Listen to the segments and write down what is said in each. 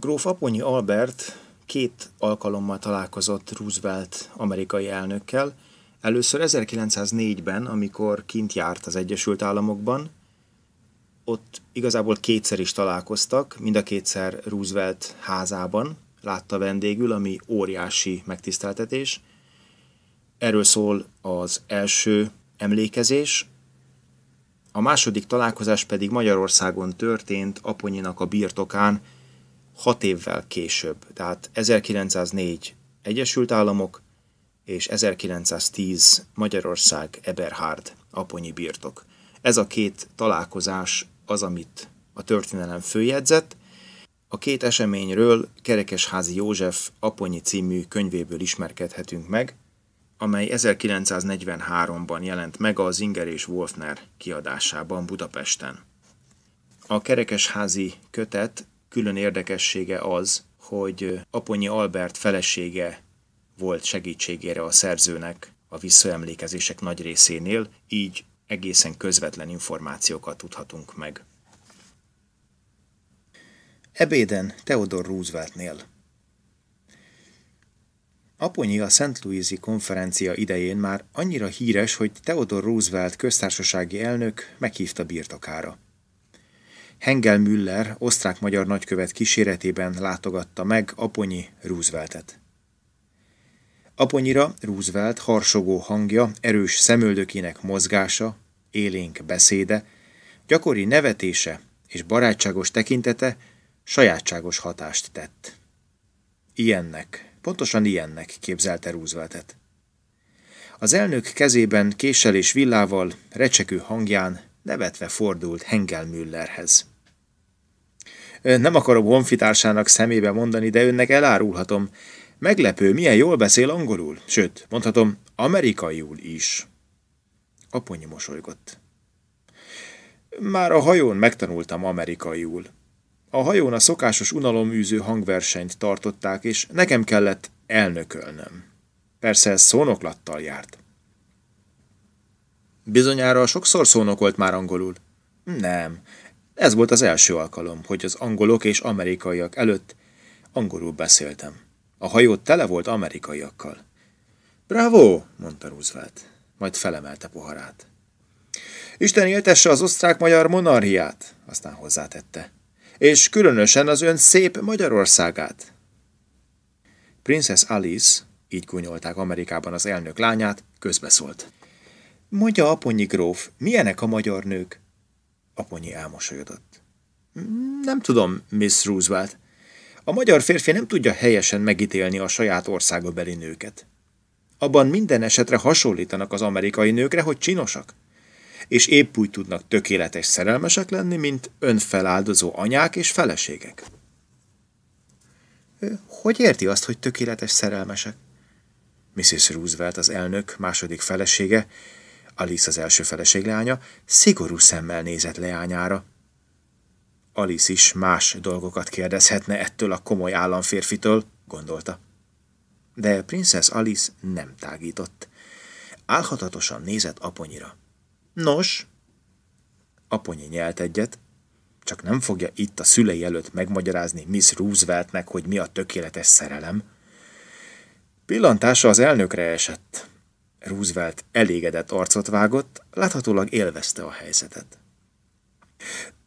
Gróf Aponyi Albert két alkalommal találkozott Roosevelt amerikai elnökkel, először 1904-ben, amikor kint járt az Egyesült Államokban, ott igazából kétszer is találkoztak, mind a kétszer Roosevelt házában, látta vendégül, ami óriási megtiszteltetés. Erről szól az első emlékezés, a második találkozás pedig Magyarországon történt Aponyinak a birtokán hat évvel később, tehát 1904 Egyesült Államok és 1910 Magyarország Eberhard aponyi birtok. Ez a két találkozás az, amit a történelem főjegyzett. A két eseményről Kerekesházi József aponyi című könyvéből ismerkedhetünk meg, amely 1943-ban jelent meg az Inger és Wolfner kiadásában Budapesten. A kerekesházi kötet külön érdekessége az, hogy Aponyi Albert felesége volt segítségére a szerzőnek a visszaemlékezések nagy részénél, így egészen közvetlen információkat tudhatunk meg. Ebéden Theodor Rooseveltnél. Aponyi a Szent Louisi konferencia idején már annyira híres, hogy Theodor Roosevelt köztársasági elnök meghívta birtokára. Hengel Müller, osztrák-magyar nagykövet kíséretében látogatta meg Aponyi Rooseveltet. Aponyira Roosevelt harsogó hangja, erős szemöldökének mozgása, élénk beszéde, gyakori nevetése és barátságos tekintete sajátságos hatást tett. Ilyennek, pontosan ilyennek képzelte Rooseveltet. Az elnök kezében késsel és villával, recsekő hangján nevetve fordult Hengelmüllerhez. Nem akarom honfitársának szemébe mondani, de önnek elárulhatom. Meglepő, milyen jól beszél angolul, sőt, mondhatom, amerikaiul is. Aponyi mosolygott. Már a hajón megtanultam amerikaiul. A hajón a szokásos unaloműző hangversenyt tartották, és nekem kellett elnökölnöm. Persze ez szónoklattal járt. Bizonyára sokszor szónokolt már angolul. Nem. Ez volt az első alkalom, hogy az angolok és amerikaiak előtt angolul beszéltem. A hajó tele volt amerikaiakkal. Bravo, mondta Roosevelt, majd felemelte poharát. Isten éltesse az osztrák-magyar monarhiát, aztán hozzátette. És különösen az ön szép Magyarországát. Princess Alice, így kunyolták Amerikában az elnök lányát, közbeszólt. Mondja Aponyi gróf, milyenek a magyar nők? Aponyi elmosolyodott. Mm, nem tudom, Miss Roosevelt. A magyar férfi nem tudja helyesen megítélni a saját országa beli nőket. Abban minden esetre hasonlítanak az amerikai nőkre, hogy csinosak. És épp úgy tudnak tökéletes szerelmesek lenni, mint önfeláldozó anyák és feleségek. Hogy érti azt, hogy tökéletes szerelmesek? Mrs. Roosevelt, az elnök második felesége, Alice az első feleség leánya, szigorú szemmel nézett leányára. Alice is más dolgokat kérdezhetne ettől a komoly államférfitől, gondolta. De Princess Alice nem tágított. Álhatatosan nézett aponyira. Nos? Aponyi nyelt egyet, csak nem fogja itt a szülei előtt megmagyarázni Miss Rooseveltnek, hogy mi a tökéletes szerelem. Pillantása az elnökre esett. Roosevelt elégedett arcot vágott, láthatólag élvezte a helyzetet.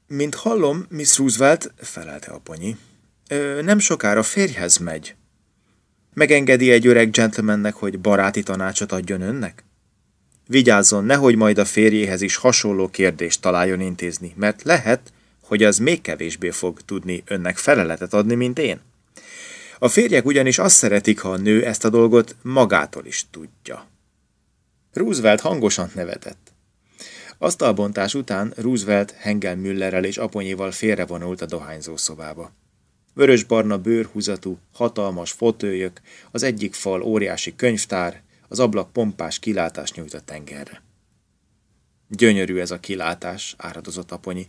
Mint hallom, Miss Roosevelt, felelte aponyi, nem sokára férjhez megy. Megengedi egy öreg gentlemannek, hogy baráti tanácsot adjon önnek? Vigyázzon, nehogy majd a férjéhez is hasonló kérdést találjon intézni, mert lehet, hogy az még kevésbé fog tudni önnek feleletet adni, mint én. A férjek ugyanis azt szeretik, ha a nő ezt a dolgot magától is tudja. Roosevelt hangosan nevetett. Asztalbontás után Roosevelt Müllerrel és aponyival félrevonult a dohányzó szobába. Vörös-barna bőrhúzatú, hatalmas fotőjök, az egyik fal óriási könyvtár, az ablak pompás kilátás nyújt a tengerre. Gyönyörű ez a kilátás, áradozott aponyi.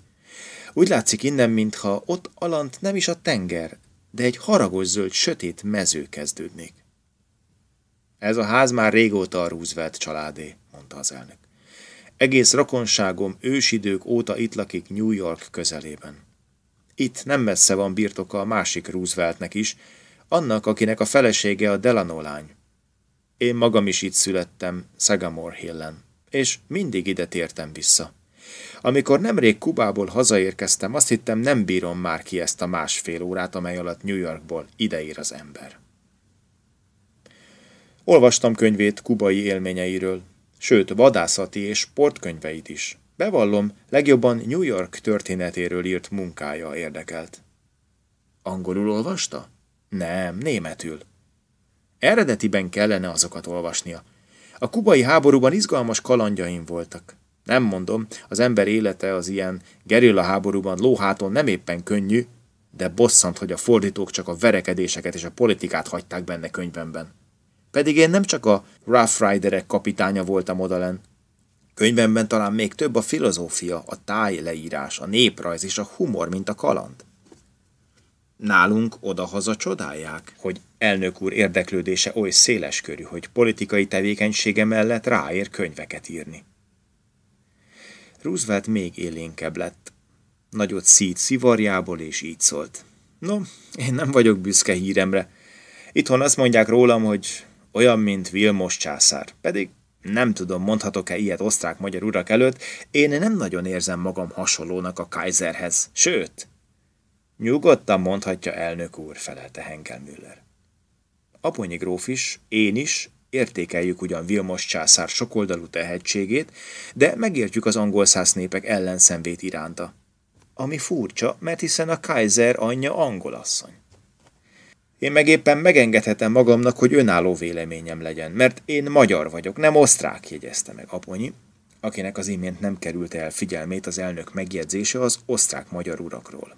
Úgy látszik innen, mintha ott alant nem is a tenger, de egy haragos zöld sötét mező kezdődnék. Ez a ház már régóta a Roosevelt családé, mondta az elnök. Egész rokonságom ősidők óta itt lakik New York közelében. Itt nem messze van birtoka a másik Rooseveltnek is, annak, akinek a felesége a Delano lány. Én magam is itt születtem, Sagamore Hillen, és mindig ide tértem vissza. Amikor nemrég Kubából hazaérkeztem, azt hittem nem bírom már ki ezt a másfél órát, amely alatt New Yorkból ideír az ember. Olvastam könyvét kubai élményeiről, sőt vadászati és sportkönyveit is. Bevallom, legjobban New York történetéről írt munkája érdekelt. Angolul olvasta? Nem, németül. Eredetiben kellene azokat olvasnia. A kubai háborúban izgalmas kalandjaim voltak. Nem mondom, az ember élete az ilyen gerilla háborúban lóháton nem éppen könnyű, de bosszant, hogy a fordítók csak a verekedéseket és a politikát hagyták benne könyvemben. Pedig én nem csak a Rough Riderek kapitánya voltam odalen. Könyvemben talán még több a filozófia, a táj leírás, a néprajz és a humor, mint a kaland. Nálunk odahaza csodálják, hogy elnök úr érdeklődése oly széleskörű, hogy politikai tevékenysége mellett ráér könyveket írni. Roosevelt még élénkebb lett. Nagyot szít szivarjából, és így szólt. No, én nem vagyok büszke híremre. Itthon azt mondják rólam, hogy olyan, mint Vilmos császár. Pedig nem tudom, mondhatok-e ilyet osztrák-magyar urak előtt, én nem nagyon érzem magam hasonlónak a Kaiserhez. Sőt, nyugodtan mondhatja elnök úr, felelte Henkel Müller. Aponyi gróf is, én is, értékeljük ugyan Vilmos császár sokoldalú tehetségét, de megértjük az angol száz népek ellenszenvét iránta. Ami furcsa, mert hiszen a Kaiser anyja angolasszony. Én meg éppen megengedhetem magamnak, hogy önálló véleményem legyen, mert én magyar vagyok, nem osztrák, jegyezte meg Aponyi, akinek az imént nem került el figyelmét az elnök megjegyzése az osztrák-magyar urakról.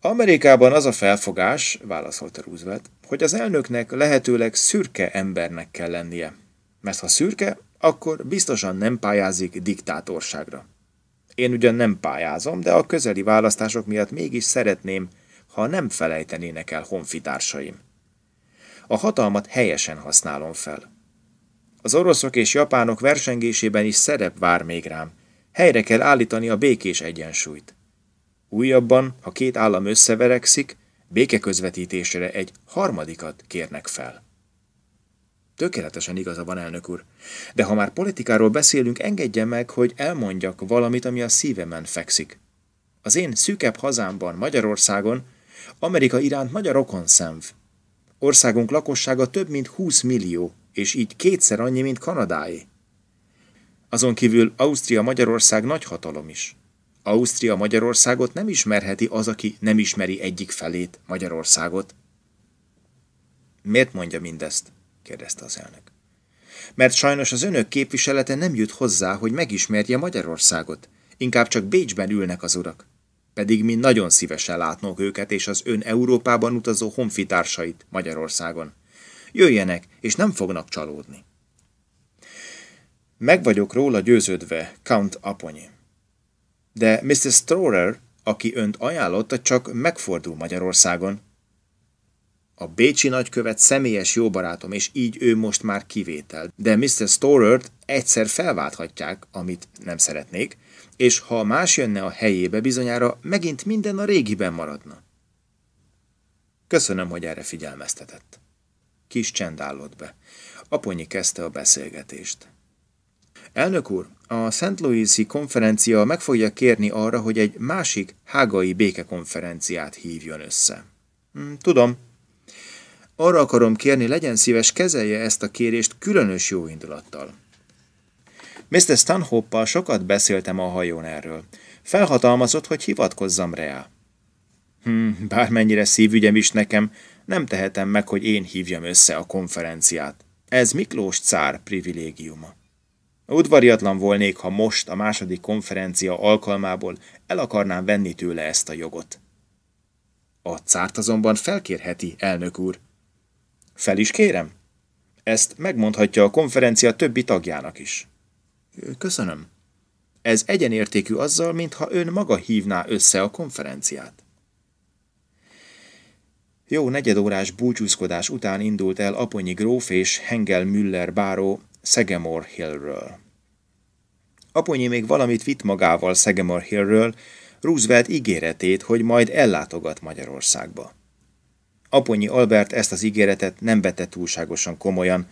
Amerikában az a felfogás, válaszolta Roosevelt, hogy az elnöknek lehetőleg szürke embernek kell lennie, mert ha szürke, akkor biztosan nem pályázik diktátorságra. Én ugyan nem pályázom, de a közeli választások miatt mégis szeretném, ha nem felejtenének el honfitársaim. A hatalmat helyesen használom fel. Az oroszok és japánok versengésében is szerep vár még rám. Helyre kell állítani a békés egyensúlyt. Újabban, ha két állam összeverekszik, békeközvetítésre egy harmadikat kérnek fel. Tökéletesen igaza van, elnök úr. De ha már politikáról beszélünk, engedje meg, hogy elmondjak valamit, ami a szívemen fekszik. Az én szűkebb hazámban, Magyarországon Amerika iránt nagy a rokonszenv. Országunk lakossága több mint 20 millió, és így kétszer annyi, mint Kanadáé. Azon kívül Ausztria-Magyarország nagy hatalom is. Ausztria-Magyarországot nem ismerheti az, aki nem ismeri egyik felét, Magyarországot. Miért mondja mindezt? kérdezte az elnök. Mert sajnos az önök képviselete nem jut hozzá, hogy megismerje Magyarországot. Inkább csak Bécsben ülnek az urak pedig mi nagyon szívesen látnók őket és az ön Európában utazó honfitársait Magyarországon. Jöjjenek, és nem fognak csalódni. Meg vagyok róla győződve, Count Aponyi. De Mr. Storer, aki önt ajánlotta, csak megfordul Magyarországon. A bécsi nagykövet személyes jóbarátom, és így ő most már kivétel. De Mr. Storert egyszer felválthatják, amit nem szeretnék, és ha más jönne a helyébe, bizonyára megint minden a régiben maradna. Köszönöm, hogy erre figyelmeztetett. Kis csend állott be. Aponyi kezdte a beszélgetést. Elnök úr, a Szent Louis-i konferencia meg fogja kérni arra, hogy egy másik hágai békekonferenciát hívjon össze. Hmm, tudom. Arra akarom kérni, legyen szíves, kezelje ezt a kérést különös jóindulattal. Mr. stanhope sokat beszéltem a hajón erről. Felhatalmazott, hogy hivatkozzam rá. Hmm, bármennyire szívügyem is nekem, nem tehetem meg, hogy én hívjam össze a konferenciát. Ez Miklós cár privilégiuma. Udvariatlan volnék, ha most a második konferencia alkalmából el akarnám venni tőle ezt a jogot. A cárt azonban felkérheti, elnök úr. Fel is kérem? Ezt megmondhatja a konferencia többi tagjának is. Köszönöm. Ez egyenértékű azzal, mintha ön maga hívná össze a konferenciát. Jó negyedórás búcsúzkodás után indult el Aponyi gróf és Hengel Müller báró Szegemor Hillről. Aponyi még valamit vitt magával Szegemor Hillről, Roosevelt ígéretét, hogy majd ellátogat Magyarországba. Aponyi Albert ezt az ígéretet nem vette túlságosan komolyan,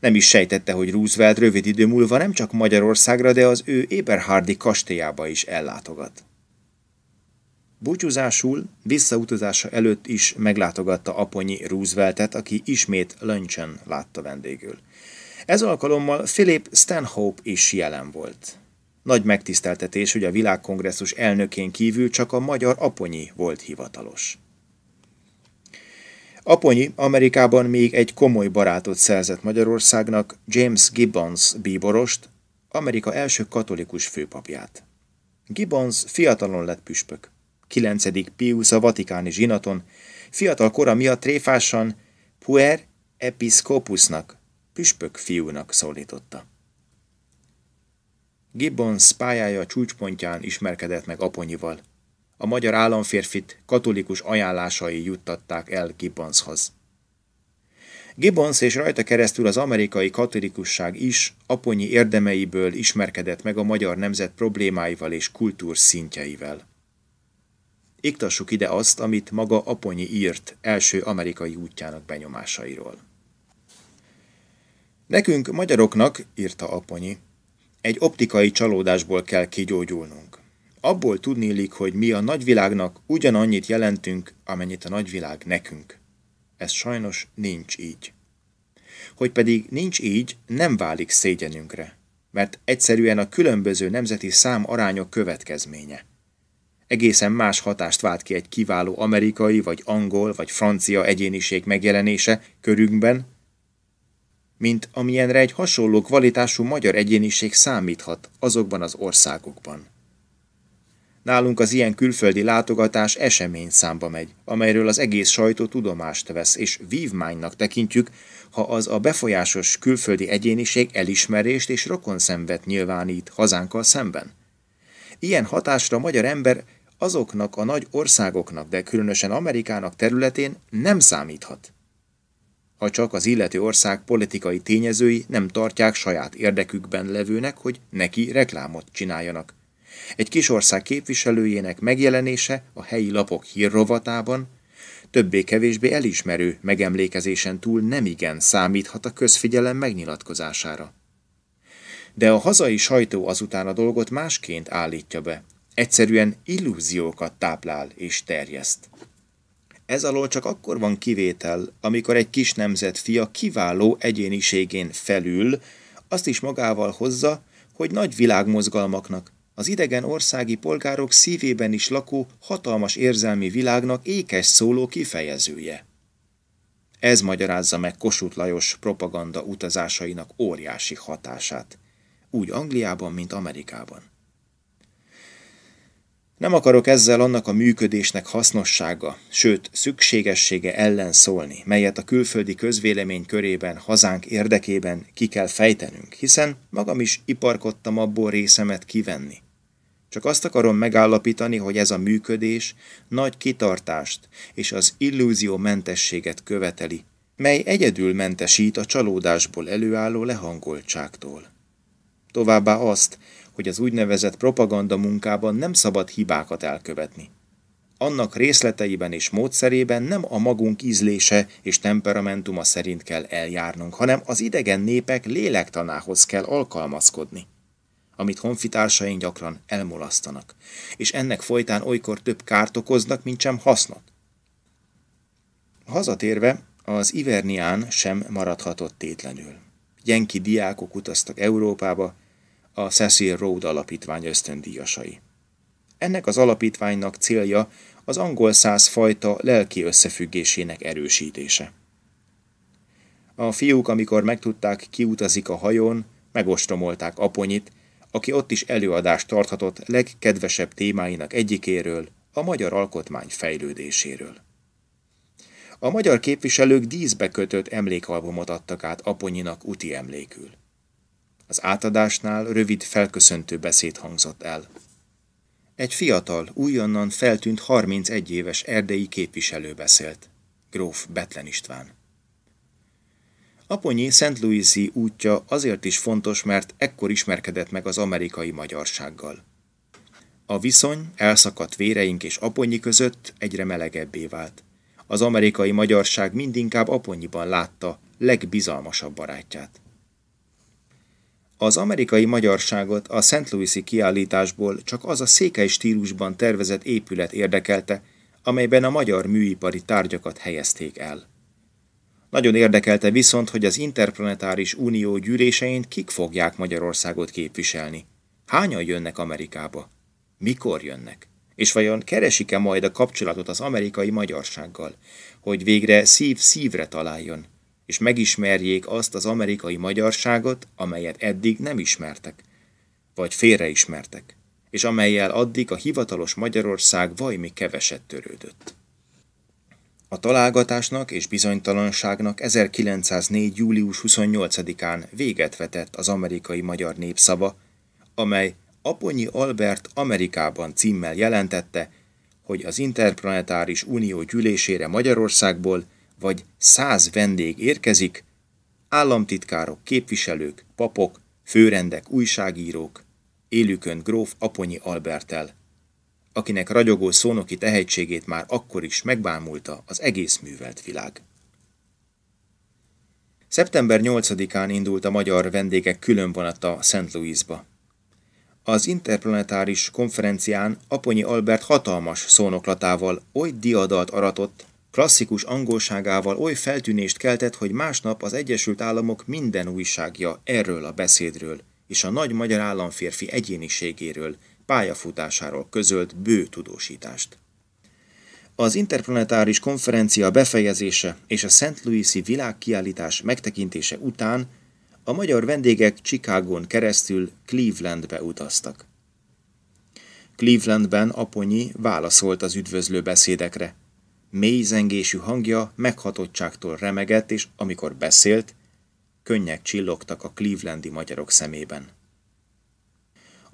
nem is sejtette, hogy Roosevelt rövid idő múlva nem csak Magyarországra, de az ő Eberhardi kastélyába is ellátogat. Búcsúzásul, visszautazása előtt is meglátogatta aponyi Rooseveltet, aki ismét luncheon látta vendégül. Ez alkalommal Philip Stanhope is jelen volt. Nagy megtiszteltetés, hogy a világkongresszus elnökén kívül csak a magyar aponyi volt hivatalos. Aponyi Amerikában még egy komoly barátot szerzett Magyarországnak, James Gibbons bíborost, Amerika első katolikus főpapját. Gibbons fiatalon lett püspök. 9. Pius a vatikáni zsinaton, fiatal kora miatt tréfásan Puer Episcopusnak, püspök fiúnak szólította. Gibbons pályája csúcspontján ismerkedett meg aponyival – a magyar államférfit katolikus ajánlásai juttatták el Gibbonshoz. Gibbons és rajta keresztül az amerikai katolikusság is aponyi érdemeiből ismerkedett meg a magyar nemzet problémáival és kultúr szintjeivel. Iktassuk ide azt, amit maga Aponyi írt első amerikai útjának benyomásairól. Nekünk, magyaroknak, írta Aponyi, egy optikai csalódásból kell kigyógyulnunk abból tudnélik, hogy mi a nagyvilágnak ugyanannyit jelentünk, amennyit a nagyvilág nekünk. Ez sajnos nincs így. Hogy pedig nincs így, nem válik szégyenünkre, mert egyszerűen a különböző nemzeti szám arányok következménye. Egészen más hatást vált ki egy kiváló amerikai, vagy angol, vagy francia egyéniség megjelenése körünkben, mint amilyenre egy hasonló kvalitású magyar egyéniség számíthat azokban az országokban. Nálunk az ilyen külföldi látogatás esemény számba megy, amelyről az egész sajtó tudomást vesz, és vívmánynak tekintjük, ha az a befolyásos külföldi egyéniség elismerést és rokonszenvet nyilvánít hazánkkal szemben. Ilyen hatásra a magyar ember azoknak a nagy országoknak, de különösen Amerikának területén nem számíthat. Ha csak az illető ország politikai tényezői nem tartják saját érdekükben levőnek, hogy neki reklámot csináljanak. Egy kis ország képviselőjének megjelenése a helyi lapok hírrovatában többé-kevésbé elismerő megemlékezésen túl nemigen számíthat a közfigyelem megnyilatkozására. De a hazai sajtó azután a dolgot másként állítja be, egyszerűen illúziókat táplál és terjeszt. Ez alól csak akkor van kivétel, amikor egy kis nemzet fia kiváló egyéniségén felül, azt is magával hozza, hogy nagy világmozgalmaknak, az idegen országi polgárok szívében is lakó hatalmas érzelmi világnak ékes szóló kifejezője. Ez magyarázza meg Kossuth Lajos propaganda utazásainak óriási hatását, úgy Angliában, mint Amerikában. Nem akarok ezzel annak a működésnek hasznossága, sőt szükségessége ellen szólni, melyet a külföldi közvélemény körében, hazánk érdekében ki kell fejtenünk, hiszen magam is iparkodtam abból részemet kivenni. Csak azt akarom megállapítani, hogy ez a működés nagy kitartást és az illúzió mentességet követeli, mely egyedül mentesít a csalódásból előálló lehangoltságtól. Továbbá azt, hogy az úgynevezett propaganda munkában nem szabad hibákat elkövetni. Annak részleteiben és módszerében nem a magunk ízlése és temperamentuma szerint kell eljárnunk, hanem az idegen népek lélektanához kell alkalmazkodni amit honfitársaink gyakran elmulasztanak, és ennek folytán olykor több kárt okoznak, mint sem hasznot. Hazatérve, az Ivernián sem maradhatott tétlenül. Gyenki diákok utaztak Európába, a Cecil Road alapítvány ösztöndíjasai. Ennek az alapítványnak célja az angol száz fajta lelki összefüggésének erősítése. A fiúk, amikor megtudták, kiutazik a hajón, megostromolták aponyit, aki ott is előadást tarthatott legkedvesebb témáinak egyikéről, a magyar alkotmány fejlődéséről. A magyar képviselők díszbe kötött emlékalbumot adtak át Aponyinak úti emlékül. Az átadásnál rövid felköszöntő beszéd hangzott el. Egy fiatal, újonnan feltűnt 31 éves erdei képviselő beszélt, gróf Betlen István. Aponyi Szent Louisi útja azért is fontos, mert ekkor ismerkedett meg az amerikai magyarsággal. A viszony elszakadt véreink és Aponyi között egyre melegebbé vált. Az amerikai magyarság mindinkább Aponyiban látta legbizalmasabb barátját. Az amerikai magyarságot a szent Louisi kiállításból csak az a székely stílusban tervezett épület érdekelte, amelyben a magyar műipari tárgyakat helyezték el. Nagyon érdekelte viszont, hogy az Interplanetáris Unió gyűlésein kik fogják Magyarországot képviselni. Hányan jönnek Amerikába? Mikor jönnek? És vajon keresik-e majd a kapcsolatot az amerikai magyarsággal, hogy végre szív szívre találjon, és megismerjék azt az amerikai magyarságot, amelyet eddig nem ismertek, vagy félreismertek, és amelyel addig a hivatalos Magyarország vajmi keveset törődött. A találgatásnak és bizonytalanságnak 1904. július 28-án véget vetett az amerikai magyar népszava, amely Aponyi Albert Amerikában címmel jelentette, hogy az Interplanetáris Unió gyűlésére Magyarországból vagy száz vendég érkezik, államtitkárok, képviselők, papok, főrendek, újságírók, élükön gróf Aponyi Albertel akinek ragyogó szónoki tehetségét már akkor is megbámulta az egész művelt világ. Szeptember 8-án indult a magyar vendégek külön vonata Szent Louisba. Az interplanetáris konferencián Aponyi Albert hatalmas szónoklatával oly diadalt aratott, klasszikus angolságával oly feltűnést keltett, hogy másnap az Egyesült Államok minden újságja erről a beszédről és a nagy magyar államférfi egyéniségéről pályafutásáról közölt bő tudósítást. Az interplanetáris konferencia befejezése és a Szent Louis-i világkiállítás megtekintése után a magyar vendégek Chicagón keresztül Clevelandbe utaztak. Clevelandben Aponyi válaszolt az üdvözlő beszédekre. Mély zengésű hangja meghatottságtól remegett, és amikor beszélt, könnyek csillogtak a clevelandi magyarok szemében.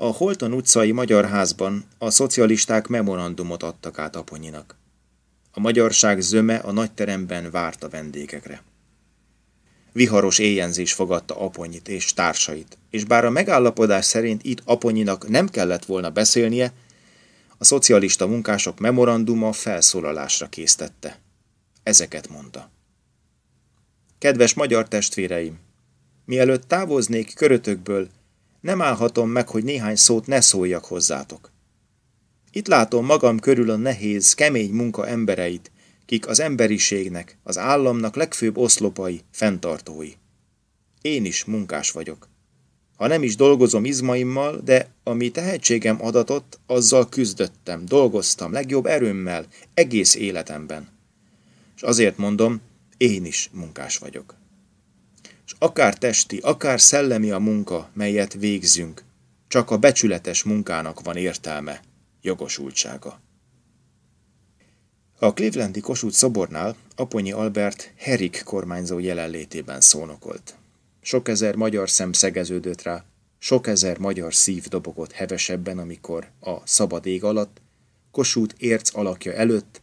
A Holton utcai magyar házban a szocialisták memorandumot adtak át Aponyinak. A magyarság zöme a nagyteremben várt a vendégekre. Viharos éjenzés fogadta Aponyit és társait, és bár a megállapodás szerint itt Aponyinak nem kellett volna beszélnie, a szocialista munkások memoranduma felszólalásra késztette. Ezeket mondta. Kedves magyar testvéreim! Mielőtt távoznék körötökből, nem állhatom meg, hogy néhány szót ne szóljak hozzátok. Itt látom magam körül a nehéz, kemény munka embereit, kik az emberiségnek, az államnak legfőbb oszlopai, fenntartói. Én is munkás vagyok. Ha nem is dolgozom izmaimmal, de ami tehetségem adatott, azzal küzdöttem, dolgoztam legjobb erőmmel, egész életemben. És azért mondom, én is munkás vagyok és akár testi, akár szellemi a munka, melyet végzünk, csak a becsületes munkának van értelme, jogosultsága. A Clevelandi Kossuth szobornál Aponyi Albert Herik kormányzó jelenlétében szónokolt. Sok ezer magyar szem szegeződött rá, sok ezer magyar szív dobogott hevesebben, amikor a szabad ég alatt, Kossuth érc alakja előtt,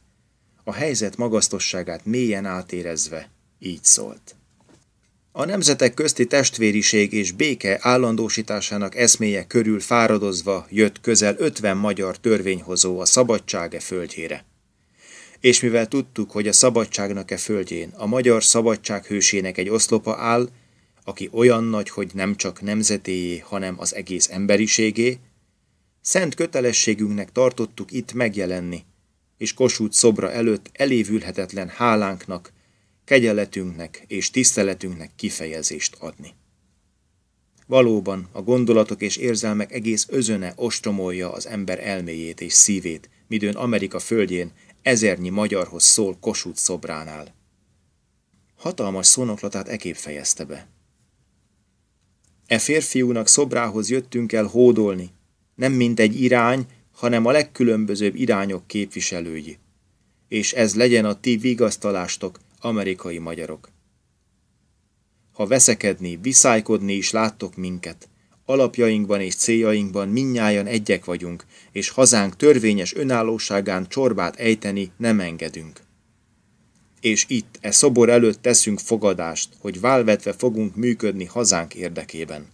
a helyzet magasztosságát mélyen átérezve így szólt. A nemzetek közti testvériség és béke állandósításának eszméje körül fáradozva jött közel 50 magyar törvényhozó a szabadságe földjére. És mivel tudtuk, hogy a szabadságnak e földjén a magyar szabadság hősének egy oszlopa áll, aki olyan nagy, hogy nem csak nemzetéjé, hanem az egész emberiségé, szent kötelességünknek tartottuk itt megjelenni, és Kossuth szobra előtt elévülhetetlen hálánknak, kegyeletünknek és tiszteletünknek kifejezést adni. Valóban a gondolatok és érzelmek egész özöne ostromolja az ember elméjét és szívét, midőn Amerika földjén ezernyi magyarhoz szól kosút szobránál. Hatalmas szónoklatát ekép fejezte be. E férfiúnak szobrához jöttünk el hódolni, nem mint egy irány, hanem a legkülönbözőbb irányok képviselői. És ez legyen a ti vigasztalástok, amerikai magyarok. Ha veszekedni, viszálykodni is láttok minket, alapjainkban és céljainkban minnyáján egyek vagyunk, és hazánk törvényes önállóságán csorbát ejteni nem engedünk. És itt, e szobor előtt teszünk fogadást, hogy válvetve fogunk működni hazánk érdekében.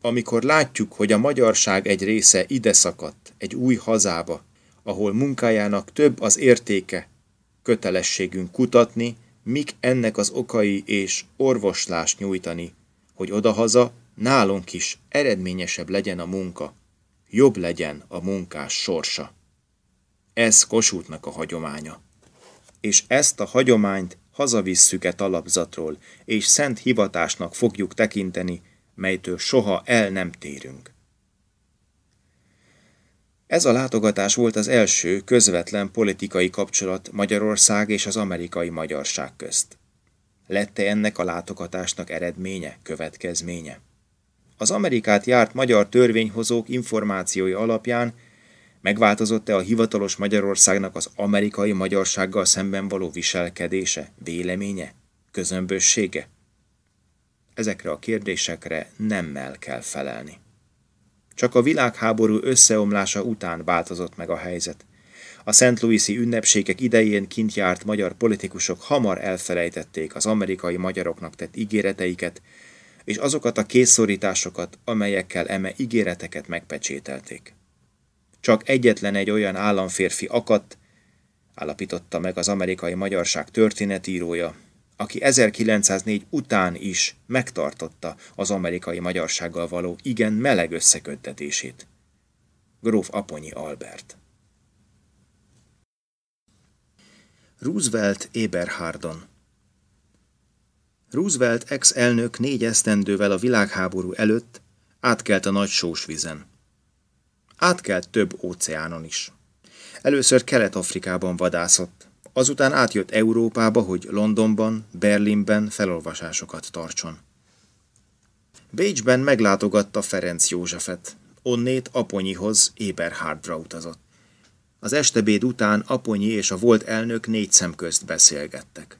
Amikor látjuk, hogy a magyarság egy része ide szakadt, egy új hazába, ahol munkájának több az értéke, kötelességünk kutatni, mik ennek az okai és orvoslást nyújtani, hogy odahaza nálunk is eredményesebb legyen a munka, jobb legyen a munkás sorsa. Ez kosútnak a hagyománya. És ezt a hagyományt hazavisszük-e talapzatról, és szent hivatásnak fogjuk tekinteni, melytől soha el nem térünk. Ez a látogatás volt az első közvetlen politikai kapcsolat Magyarország és az amerikai magyarság közt. Lette ennek a látogatásnak eredménye, következménye? Az Amerikát járt magyar törvényhozók információi alapján megváltozott-e a hivatalos Magyarországnak az amerikai magyarsággal szemben való viselkedése, véleménye, közömbössége? Ezekre a kérdésekre nemmel kell felelni. Csak a világháború összeomlása után változott meg a helyzet. A Szent Louisi ünnepségek idején kint járt magyar politikusok hamar elfelejtették az amerikai magyaroknak tett ígéreteiket, és azokat a készszorításokat, amelyekkel eme ígéreteket megpecsételték. Csak egyetlen egy olyan államférfi akadt, állapította meg az amerikai magyarság történetírója, aki 1904 után is megtartotta az amerikai magyarsággal való igen meleg összeköttetését. Gróf Aponyi Albert Roosevelt Eberhardon Roosevelt ex-elnök négy esztendővel a világháború előtt átkelt a nagy sósvizen. Átkelt több óceánon is. Először Kelet-Afrikában vadászott, Azután átjött Európába, hogy Londonban, Berlinben felolvasásokat tartson. Bécsben meglátogatta Ferenc Józsefet, onnét Aponyihoz Eberhardra utazott. Az estebéd után Aponyi és a volt elnök négy szem közt beszélgettek.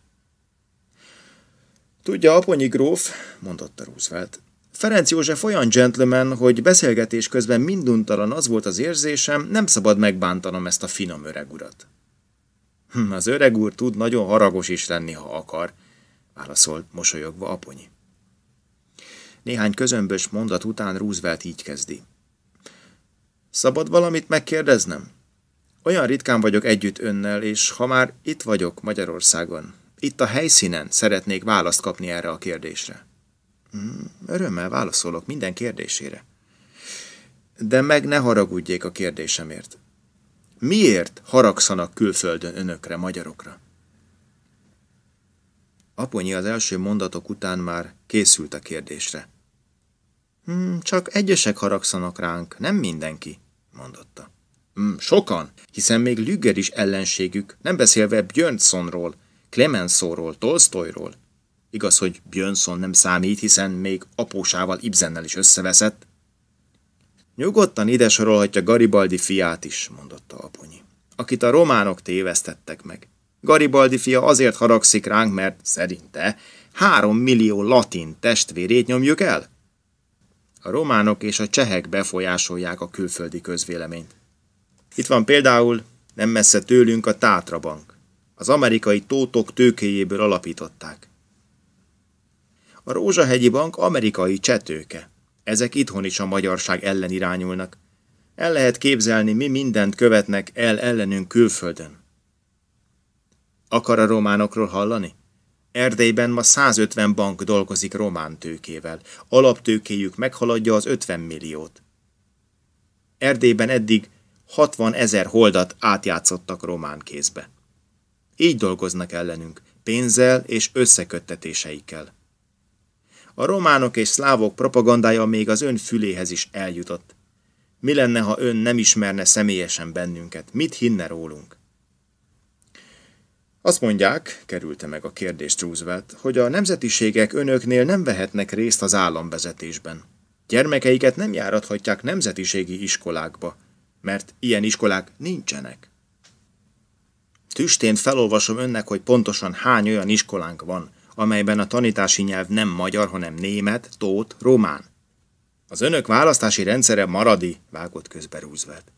Tudja, Aponyi gróf, mondotta Roosevelt, Ferenc József olyan gentleman, hogy beszélgetés közben minduntalan az volt az érzésem, nem szabad megbántanom ezt a finom öreg urat. Hm, az öreg úr tud nagyon haragos is lenni, ha akar, válaszolt mosolyogva aponyi. Néhány közömbös mondat után Roosevelt így kezdi. Szabad valamit megkérdeznem? Olyan ritkán vagyok együtt önnel, és ha már itt vagyok Magyarországon, itt a helyszínen szeretnék választ kapni erre a kérdésre. Hm, örömmel válaszolok minden kérdésére. De meg ne haragudjék a kérdésemért miért haragszanak külföldön önökre, magyarokra? Aponyi az első mondatok után már készült a kérdésre. Hm, csak egyesek haragszanak ránk, nem mindenki, mondotta. Hm, sokan, hiszen még Lüger is ellenségük, nem beszélve Björnssonról, Clemenceauról, Tolstoyról. Igaz, hogy Björnsson nem számít, hiszen még apósával Ibzennel is összeveszett, Nyugodtan ide sorolhatja Garibaldi fiát is, mondotta aponyi, akit a románok tévesztettek meg. Garibaldi fia azért haragszik ránk, mert szerinte három millió latin testvérét nyomjuk el? A románok és a csehek befolyásolják a külföldi közvéleményt. Itt van például, nem messze tőlünk a Tátra Bank. Az amerikai tótok tőkéjéből alapították. A Rózsahegyi Bank amerikai csetőke. Ezek itthon is a magyarság ellen irányulnak. El lehet képzelni, mi mindent követnek el ellenünk külföldön. Akar a románokról hallani? Erdélyben ma 150 bank dolgozik román tőkével. Alaptőkéjük meghaladja az 50 milliót. Erdélyben eddig 60 ezer holdat átjátszottak román kézbe. Így dolgoznak ellenünk, pénzzel és összeköttetéseikkel a románok és szlávok propagandája még az ön füléhez is eljutott. Mi lenne, ha ön nem ismerne személyesen bennünket? Mit hinne rólunk? Azt mondják, kerülte meg a kérdést Roosevelt, hogy a nemzetiségek önöknél nem vehetnek részt az államvezetésben. Gyermekeiket nem járathatják nemzetiségi iskolákba, mert ilyen iskolák nincsenek. Tüstént felolvasom önnek, hogy pontosan hány olyan iskolánk van – amelyben a tanítási nyelv nem magyar, hanem német, tót, román. Az önök választási rendszere maradi, vágott közbe Roosevelt.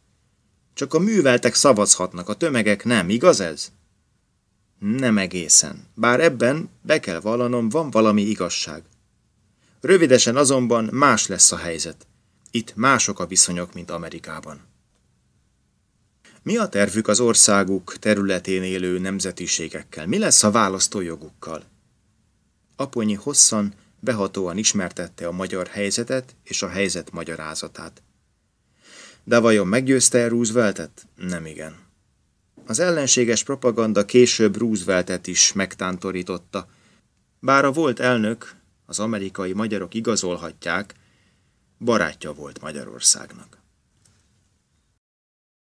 Csak a műveltek szavazhatnak, a tömegek nem, igaz ez? Nem egészen, bár ebben, be kell vallanom, van valami igazság. Rövidesen azonban más lesz a helyzet. Itt mások a viszonyok, mint Amerikában. Mi a tervük az országuk területén élő nemzetiségekkel? Mi lesz a választójogukkal? Aponyi hosszan, behatóan ismertette a magyar helyzetet és a helyzet magyarázatát. De vajon meggyőzte Rooseveltet? Nem igen. Az ellenséges propaganda később Rooseveltet is megtántorította. Bár a volt elnök, az amerikai magyarok igazolhatják, barátja volt Magyarországnak.